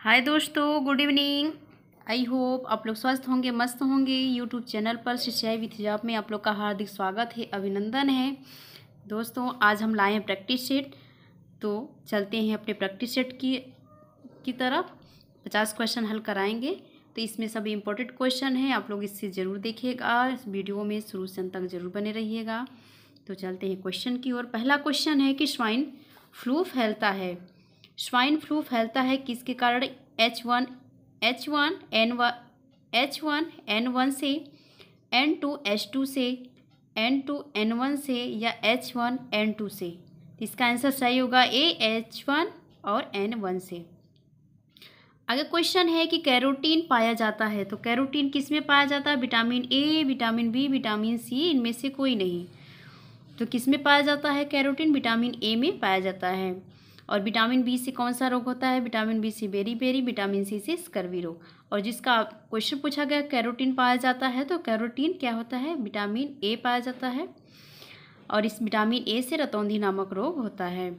हाय दोस्तों good evening I hope आप लोग स्वस्थ होंगे मस्त होंगे यूट्यूब चैनल पर विथ विथजाब में आप लोग का हार्दिक स्वागत है अभिनंदन है दोस्तों आज हम लाए हैं प्रैक्टिस सेट तो चलते हैं अपने प्रैक्टिस सेट की की तरफ पचास क्वेश्चन हल कराएंगे तो इसमें सभी इम्पोर्टेंट क्वेश्चन हैं आप लोग इससे ज़रूर देखिएगा इस वीडियो में शुरू से अंत तक ज़रूर बने रहिएगा तो चलते हैं क्वेश्चन की ओर पहला क्वेश्चन है कि स्वाइन फ्लू फैलता है स्वाइन फ्लू फैलता है किसके कारण H one H one N one H one N one से एन टू एच टू से एन टू एन वन से या एच वन एन टू से इसका आंसर सही होगा ए एच वन और एन वन से अगर क्वेश्चन है कि कैरोटीन पाया जाता है तो कैरोटीन किस में पाया जाता है vitamin A vitamin B vitamin C इनमें से कोई नहीं तो किस में पाया जाता है कैरोटीन विटामिन ए में पाया जाता है और विटामिन बी से कौन सा रोग होता है विटामिन बी से बेरी बेरी विटामिन सी से स्कर्वी रोग और जिसका क्वेश्चन पूछा गया कैरोटीन पाया जाता है तो कैरोटीन क्या होता है विटामिन ए पाया जाता है और इस विटामिन ए से रतौंधी नामक रोग होता है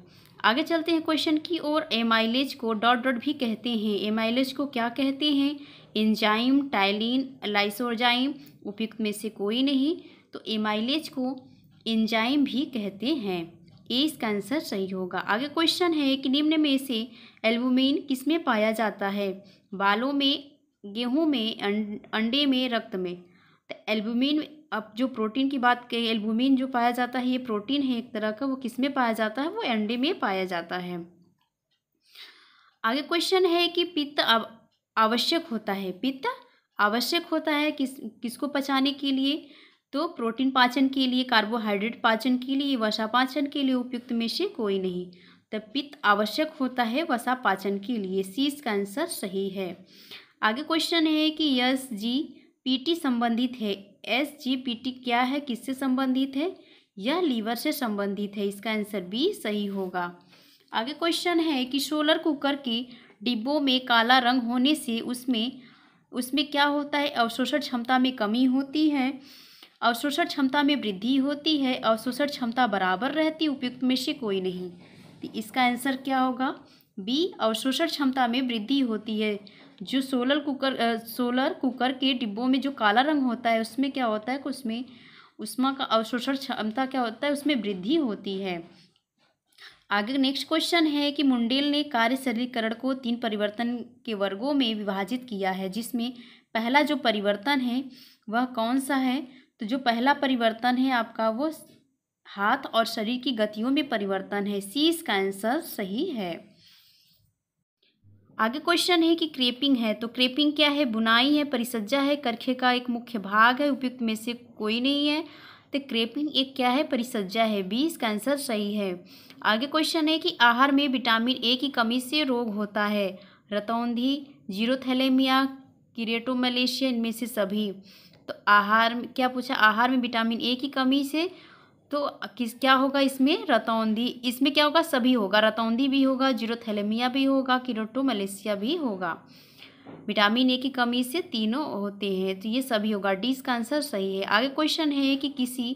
आगे चलते हैं क्वेश्चन की ओर एमाइलेज को डॉट डॉट भी कहते हैं एमाइलेज को क्या कहते हैं इंजाइम टाइलिन लाइसोरजाइम उपयुक्त में से कोई नहीं तो एमाइलेज को इंजाइम भी कहते हैं ए इसका आंसर सही होगा आगे क्वेश्चन है कि निम्न में से एल्बुमिन किस में पाया जाता है बालों में गेहूं में अं-, अंडे में रक्त में तो एल्बुमिन अब जो प्रोटीन की बात करें एल्बुमिन जो पाया जाता है ये प्रोटीन है एक तरह का वो किस में पाया जाता है वो अंडे में पाया जाता है आगे क्वेश्चन है कि पित्त आवश्यक होता है पित्त आवश्यक होता है किस किसको पचाने के लिए तो प्रोटीन पाचन के लिए कार्बोहाइड्रेट पाचन के लिए वसा पाचन के लिए उपयुक्त में से कोई नहीं तब पित्त आवश्यक होता है वसा पाचन के लिए सी का आंसर सही है आगे क्वेश्चन है कि एस जी टी संबंधित है एस जी टी क्या है किससे संबंधित है यह लीवर से संबंधित है इसका आंसर भी सही होगा आगे क्वेश्चन है कि सोलर कुकर के डिब्बों में काला रंग होने से उसमें उसमें क्या होता है अवशोषण क्षमता में कमी होती है अवशोषण क्षमता में वृद्धि होती है अवशोषण क्षमता बराबर रहती उपयुक्त में से कोई नहीं तो इसका आंसर क्या होगा बी अवशोषण क्षमता में वृद्धि होती है जो सोलर कुकर सोलर कुकर के डिब्बों में जो काला रंग होता है उसमें क्या होता है उसमें उष्मा का अवशोषण क्षमता क्या होता है उसमें वृद्धि होती है आगे नेक्स्ट क्वेश्चन है कि मुंडेल ने कार्य शरीरकरण को तीन परिवर्तन के वर्गों में विभाजित किया है जिसमें पहला जो परिवर्तन है वह कौन सा है तो जो पहला परिवर्तन है आपका वो हाथ और शरीर की गतियों में परिवर्तन है सी इसका आंसर सही है आगे क्वेश्चन है कि क्रेपिंग है तो क्रेपिंग क्या है बुनाई है परिसज्जा है करखे का एक मुख्य भाग है उपयुक्त में से कोई नहीं है तो क्रेपिंग एक क्या है परिसज्जा है बी इसका आंसर सही है आगे क्वेश्चन है कि आहार में विटामिन ए की कमी से रोग होता है रतौंधी जीरोथेलेमिया किरेटोमलेशिया इनमें से सभी तो आहार क्या पूछा आहार में विटामिन ए की कमी से तो किस क्या होगा इसमें रतौंदी इसमें क्या होगा सभी होगा रतौंदी भी होगा जीरोथेलेमिया भी होगा किरोटो मलेशिया भी होगा विटामिन ए की कमी से तीनों होते हैं तो ये सभी होगा डी इसका आंसर सही है आगे क्वेश्चन है कि किसी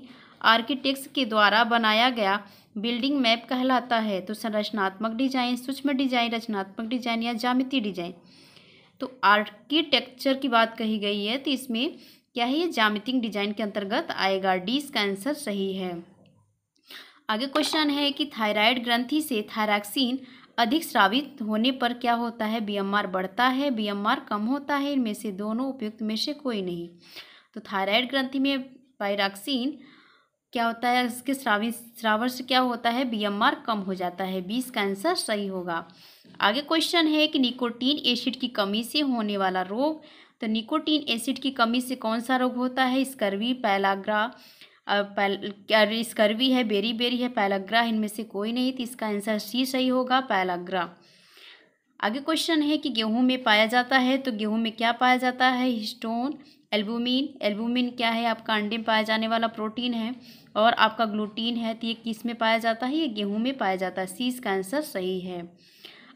आर्किटेक्ट के द्वारा बनाया गया बिल्डिंग मैप कहलाता है तो संरचनात्मक डिजाइन सूक्ष्म डिजाइन रचनात्मक डिजाइन या जामिति डिजाइन तो आर्किटेक्चर की बात कही गई है तो इसमें क्या है ये जामितिंग डिजाइन के अंतर्गत आएगा डी इसका आंसर सही है आगे क्वेश्चन है कि थायराइड ग्रंथि से थायरॉक्सिन अधिक श्रावित होने पर क्या होता है बीएमआर बढ़ता है बीएमआर कम होता है इनमें से दोनों उपयुक्त में से कोई नहीं तो थायराइड ग्रंथि में पायराक्सिन क्या होता है इसके श्रावी श्रावण से क्या होता है बीएमआर कम हो जाता है बीस का आंसर सही होगा आगे क्वेश्चन है कि निकोटीन एसिड की कमी से होने वाला रोग तो निकोटीन एसिड की कमी से कौन सा रोग होता है स्कर्वी पैलाग्रा पैल स्कर्वी है बेरी बेरी है पैलाग्रा इनमें से कोई नहीं तो इसका आंसर सी सही होगा पैलाग्रा आगे क्वेश्चन है कि गेहूं में पाया जाता है तो गेहूं में क्या पाया जाता है हिस्टोन एल्बुमिन एल्बुमिन क्या है आपका अंडे में पाया जाने वाला प्रोटीन है और आपका ग्लूटीन है तो ये किस में पाया जाता है ये गेहूं में पाया जाता है सी इसका आंसर सही है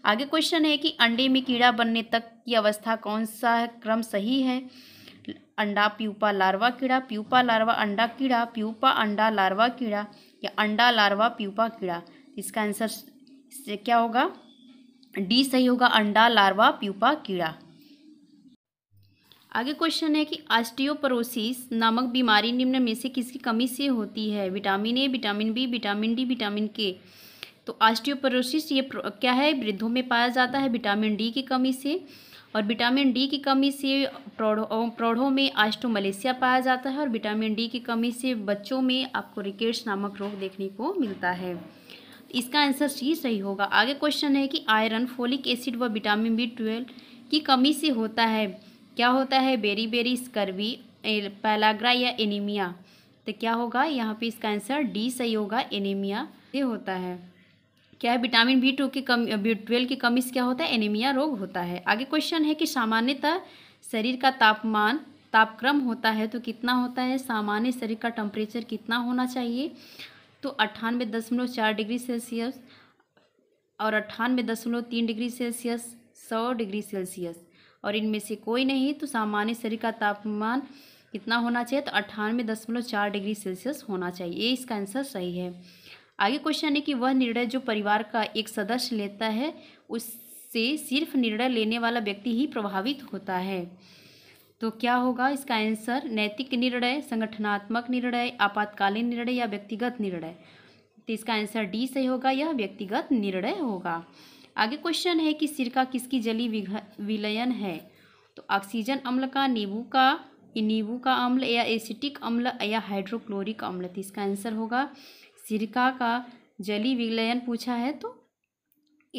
आगे क्वेश्चन है कि अंडे में कीड़ा बनने तक की अवस्था कौन सा क्रम सही है अंडा प्यूपा लार्वा कीड़ा प्यूपा लार्वा अंडा कीड़ा प्यूपा अंडा लार्वा कीड़ा या अंडा लार्वा प्यूपा कीड़ा इसका आंसर क्या होगा डी सही होगा अंडा लार्वा प्यूपा कीड़ा आगे क्वेश्चन है कि आस्टियोपरोसिस नामक बीमारी निम्न में से किसकी कमी से होती है vitamin A vitamin B vitamin D vitamin K तो आस्टियोपरोसिस ये क्या है वृद्धों में पाया जाता है विटामिन डी की कमी से और विटामिन डी की कमी से प्रौढ़ों प्रौढ़ों में आस्टोमलेशिया पाया जाता है और विटामिन डी की कमी से बच्चों में आपको रिकेट्स नामक रोग देखने को मिलता है इसका आंसर सी सही होगा आगे क्वेश्चन है कि आयरन फोलिक एसिड व विटामिन बी ट्वेल्व की कमी से होता है क्या होता है बेरी बेरी स्कर्वी पैलाग्रा या एनीमिया तो क्या होगा यहाँ पे इसका आंसर डी सही होगा एनीमिया ये होता है क्या है विटामिन बी टू की कमी बी ट्वेल्व की कमी से क्या होता है एनीमिया रोग होता है आगे क्वेश्चन है कि सामान्यतः शरीर का तापमान तापक्रम होता है तो कितना होता है सामान्य शरीर का टेम्परेचर कितना होना चाहिए तो अट्ठानवे दशमलव चार डिग्री सेल्सियस और अट्ठानवे दशमलव तीन डिग्री सेल्सियस सौ डिग्री सेल्सियस और इनमें से कोई नहीं तो सामान्य शरीर का तापमान कितना होना चाहिए तो अट्ठानवे दशमलव चार डिग्री सेल्सियस होना चाहिए ये इसका आंसर सही है आगे क्वेश्चन है कि वह निर्णय जो परिवार का एक सदस्य लेता है उससे सिर्फ निर्णय लेने वाला व्यक्ति ही प्रभावित होता है तो क्या होगा इसका आंसर नैतिक निर्णय संगठनात्मक निर्णय आपातकालीन निर्णय या व्यक्तिगत निर्णय तो इसका आंसर डी सही होगा यह व्यक्तिगत निर्णय होगा आगे क्वेश्चन है कि सिरका किसकी जली विलयन है तो ऑक्सीजन अम्ल का नींबू का नींबू का अम्ल या एसिटिक अम्ल या हाइड्रोक्लोरिक अम्ल तो इसका आंसर होगा सिरका का जली विलयन पूछा है तो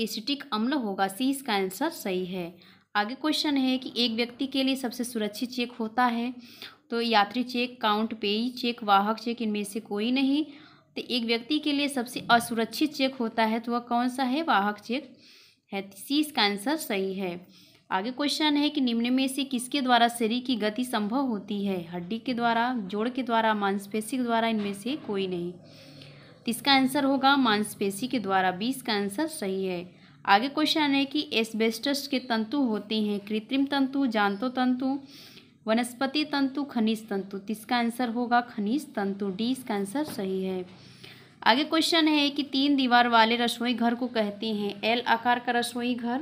एसिटिक अम्ल होगा सी इसका आंसर सही है आगे क्वेश्चन है कि एक व्यक्ति के लिए सबसे सुरक्षित चेक होता है तो यात्री चेक काउंट पेई चेक वाहक चेक इनमें से कोई नहीं तो एक व्यक्ति के लिए सबसे असुरक्षित चेक होता है तो वह कौन सा है वाहक चेक है तो सी इसका आंसर सही है आगे क्वेश्चन है कि निम्न में से किसके द्वारा शरीर की गति संभव होती है हड्डी के द्वारा जोड़ के द्वारा मांसपेशी के द्वारा इनमें से कोई नहीं तो इसका आंसर होगा मांसपेशी के द्वारा बीस का आंसर सही है आगे क्वेश्चन है कि एस्बेस्टस के तंतु होते हैं कृत्रिम तंतु जानतो तंतु वनस्पति तंतु खनिज तंतु तो इसका आंसर होगा खनिज तंतु डी इसका आंसर सही है आगे क्वेश्चन है कि तीन दीवार वाले रसोई घर को कहते हैं एल आकार का रसोई घर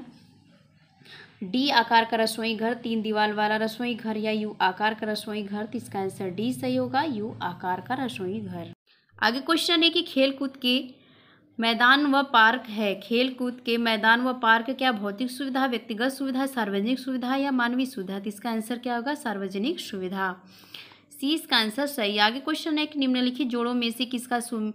डी आकार का रसोई घर तीन दीवार वाला रसोई घर या यू आकार का रसोई घर तो इसका आंसर डी सही होगा यू आकार का रसोई घर आगे क्वेश्चन है कि खेलकूद के मैदान व पार्क है खेल कूद के मैदान व पार्क क्या भौतिक सुविधा व्यक्तिगत सुविधा सार्वजनिक सुविधा या मानवीय सुविधा तो इसका आंसर क्या होगा सार्वजनिक सुविधा सी इसका आंसर सही आगे क्वेश्चन है कि निम्नलिखित जोड़ों में से किसका सुम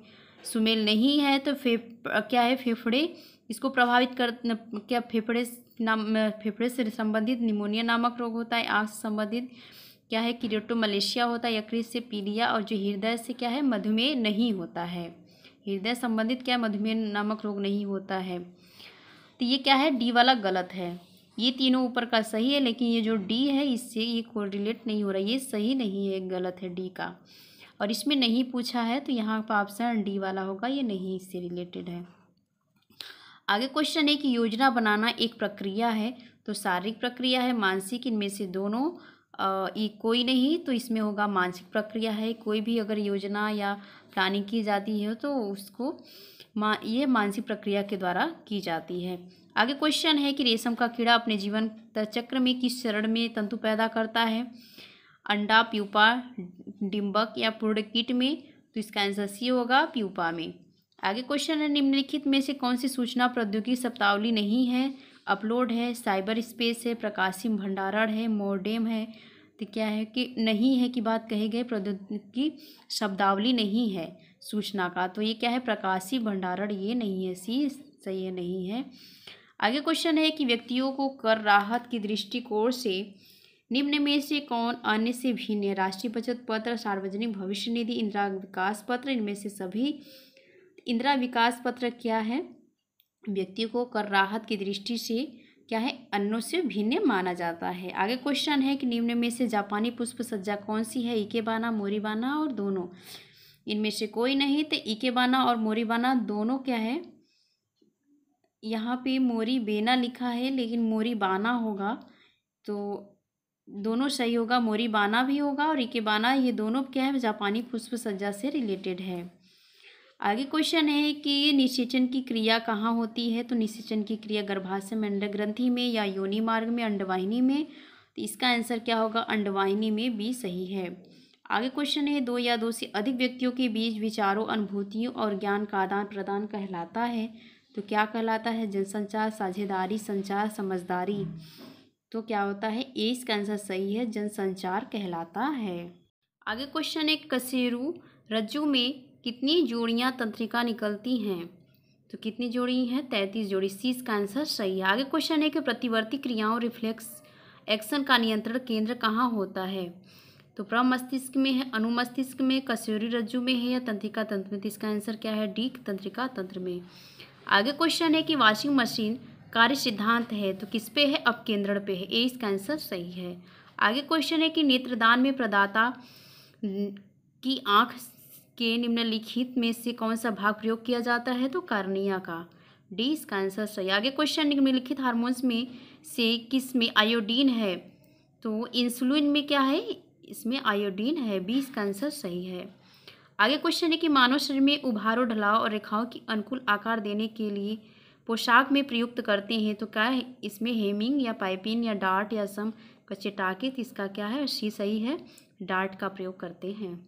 सुमेल नहीं है तो फेफ क्या है फेफड़े इसको प्रभावित कर क्या फेफड़े नाम फेफड़े से संबंधित निमोनिया नामक रोग होता है आँख से संबंधित क्या है किरेटो मलेशिया होता है यकृत से पीलिया और जो हृदय से क्या है मधुमेह नहीं होता है हृदय संबंधित क्या मधुमेह नामक रोग नहीं होता है तो ये क्या है डी वाला गलत है ये तीनों ऊपर का सही है लेकिन ये जो डी है इससे ये कोर्डिलेट नहीं हो रहा ये सही नहीं है गलत है डी का और इसमें नहीं पूछा है तो यहाँ पर ऑप्शन डी वाला होगा ये नहीं इससे रिलेटेड है आगे क्वेश्चन है कि योजना बनाना एक प्रक्रिया है तो शारीरिक प्रक्रिया है मानसिक इनमें से दोनों ई कोई नहीं तो इसमें होगा मानसिक प्रक्रिया है कोई भी अगर योजना या प्लानिंग की जाती है तो उसको मा ये मानसिक प्रक्रिया के द्वारा की जाती है आगे क्वेश्चन है कि रेशम का कीड़ा अपने जीवन चक्र में किस चरण में तंतु पैदा करता है अंडा प्यूपा डिम्बक या पूर्ण कीट में तो इसका आंसर सी होगा प्यूपा में आगे क्वेश्चन है निम्नलिखित में से कौन सी सूचना प्रौद्योगिकी शब्दावली नहीं है अपलोड है साइबर स्पेस है प्रकाशिम भंडारण है मोरडेम है तो क्या है कि नहीं है कि बात कही गई प्रौद्योगिकी शब्दावली नहीं है सूचना का तो ये क्या है प्रकाशी भंडारण ये नहीं है सी सही है नहीं है आगे क्वेश्चन है कि व्यक्तियों को कर राहत की दृष्टिकोण से निम्न में से कौन अन्य से भिन्न है राष्ट्रीय बचत पत्र सार्वजनिक भविष्य निधि इंदिरा विकास पत्र इनमें से सभी इंदिरा विकास पत्र क्या है व्यक्ति को कर राहत की दृष्टि से क्या है अन्नों से भिन्न माना जाता है आगे क्वेश्चन है कि निम्न में से जापानी पुष्प सज्जा कौन सी है इकेबाना मोरीबाना और दोनों इनमें से कोई नहीं तो इकेबाना और मोरीबाना दोनों क्या है यहाँ पे मोरी बेना लिखा है लेकिन मोरी बाना होगा तो दोनों सही होगा मोरी बाना भी होगा और इकेबाना ये दोनों क्या है जापानी पुष्प सज्जा से रिलेटेड है आगे क्वेश्चन है कि निषेचन की क्रिया कहाँ होती है तो निषेचन की क्रिया गर्भाशय में अंड ग्रंथि में या योनि मार्ग में अंडवाहिनी में तो इसका आंसर क्या होगा अंडवाहिनी में भी सही है आगे क्वेश्चन है दो या दो से अधिक व्यक्तियों के बीच विचारों अनुभूतियों और ज्ञान का आदान प्रदान कहलाता है तो क्या कहलाता है जनसंचार साझेदारी संचार समझदारी तो क्या होता है ए इसका आंसर सही है जनसंचार कहलाता है आगे क्वेश्चन है कसेरू रज्जु में कितनी जोड़ियाँ तंत्रिका निकलती हैं तो कितनी जोड़ी हैं तैंतीस जोड़ी सी इसका आंसर सही है आगे क्वेश्चन है कि प्रतिवर्ती क्रियाओं रिफ्लेक्स एक्शन का नियंत्रण केंद्र कहाँ होता है तो प्रमस्तिष्क में है अनुमस्तिष्क में कसूरी रज्जु में है या तंत्रिका तंत्र में तो इसका आंसर क्या है डी तंत्रिका तंत्र में आगे क्वेश्चन है कि वॉशिंग मशीन कार्य सिद्धांत है तो किस पे है अपकेंद्रण पे है ए इसका आंसर सही है आगे क्वेश्चन है कि नेत्रदान में प्रदाता की आँख के निम्नलिखित में से कौन सा भाग प्रयोग किया जाता है तो कार्निया का डी इसका आंसर सही आगे क्वेश्चन निम्नलिखित हार्मोन्स में से किस में आयोडीन है तो इंसुलिन में क्या है इसमें आयोडीन है बी इसका आंसर सही है आगे क्वेश्चन है कि मानव शरीर में उभारों ढलाव और रेखाओं की अनुकूल आकार देने के लिए पोशाक में प्रयुक्त करते हैं तो क्या है इसमें हेमिंग या पाइपिन या डार्ट या सम कच्चे कचेटाकित इसका क्या है सी सही है डार्ट का प्रयोग करते हैं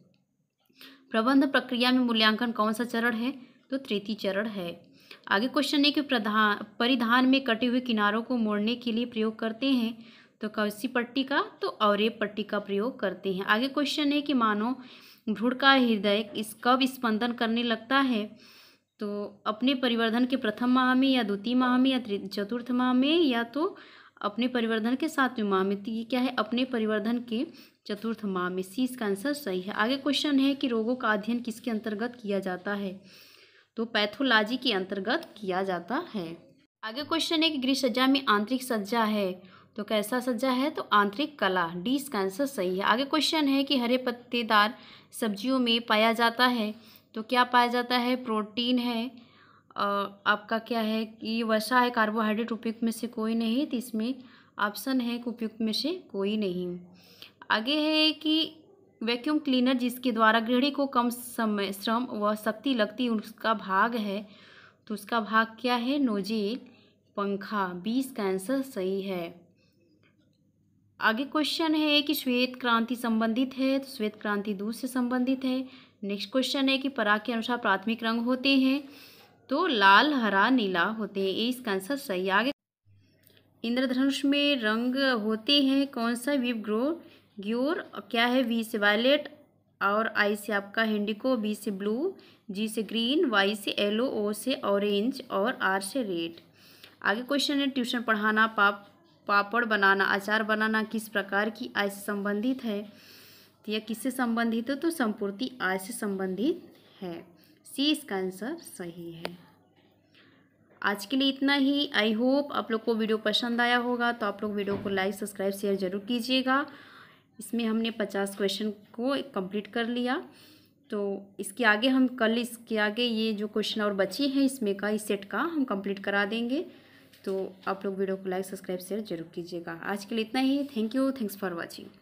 प्रबंध प्रक्रिया में मूल्यांकन कौन सा चरण है तो तृतीय चरण है आगे क्वेश्चन है कि प्रधान परिधान में कटे हुए किनारों को मोड़ने के लिए प्रयोग करते हैं तो कौसी पट्टी का तो अवरेब पट्टी का प्रयोग करते हैं आगे क्वेश्चन है कि मानो भ्रूण का हृदय इस कब स्पंदन करने लगता है तो अपने परिवर्धन के प्रथम माह में या द्वितीय माह में या चतुर्थ माह में या तो अपने परिवर्धन के सातवें माह में तो ये क्या है अपने परिवर्धन के चतुर्थ माह में सी इसका आंसर सही है आगे क्वेश्चन है कि रोगों का अध्ययन किसके अंतर्गत किया जाता है तो पैथोलॉजी के अंतर्गत किया जाता है आगे क्वेश्चन है कि गृह सज्जा में आंतरिक सज्जा है तो कैसा सज्जा है तो आंतरिक कला डी इसका आंसर सही है आगे क्वेश्चन है कि हरे पत्तेदार सब्जियों में पाया जाता है तो क्या पाया जाता है प्रोटीन है आपका क्या है कि वसा है कार्बोहाइड्रेट उपयुक्त में से कोई नहीं तो इसमें ऑप्शन है कि उपयुक्त में से कोई नहीं आगे है कि वैक्यूम क्लीनर जिसके द्वारा गृहणी को कम समय श्रम व शक्ति लगती उसका भाग है तो उसका भाग क्या है नोजेल पंखा बीस का सही है आगे क्वेश्चन है कि श्वेत क्रांति संबंधित है तो श्वेत क्रांति दूध से संबंधित है नेक्स्ट क्वेश्चन है कि पराग के अनुसार प्राथमिक रंग होते हैं तो लाल हरा नीला होते हैं ये इसका आंसर सही आगे इंद्रधनुष में रंग होते हैं कौन सा विव ग्रो ग्योर क्या है वी से वायलेट और आई से आपका हिंडिको बी से ब्लू जी से ग्रीन वाई से येलो ओ से ऑरेंज और आर से रेड आगे क्वेश्चन है ट्यूशन पढ़ाना पाप पापड़ बनाना अचार बनाना किस प्रकार की आय से संबंधित है तो या किससे संबंधित है तो संपूर्ति आय से संबंधित है सी इसका आंसर सही है आज के लिए इतना ही आई होप आप लोग को वीडियो पसंद आया होगा तो आप लोग वीडियो को लाइक सब्सक्राइब शेयर जरूर कीजिएगा इसमें हमने पचास क्वेश्चन को कंप्लीट कर लिया तो इसके आगे हम कल इसके आगे ये जो क्वेश्चन और बची हैं इसमें का इस सेट का हम कंप्लीट करा देंगे तो आप लोग वीडियो को लाइक सब्सक्राइब शेयर जरूर कीजिएगा आज के लिए इतना ही thank you thanks for watching